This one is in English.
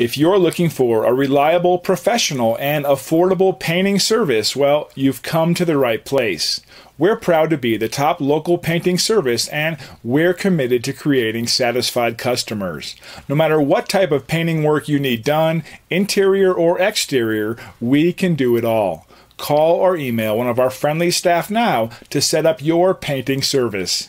If you're looking for a reliable, professional, and affordable painting service, well, you've come to the right place. We're proud to be the top local painting service and we're committed to creating satisfied customers. No matter what type of painting work you need done, interior or exterior, we can do it all. Call or email one of our friendly staff now to set up your painting service.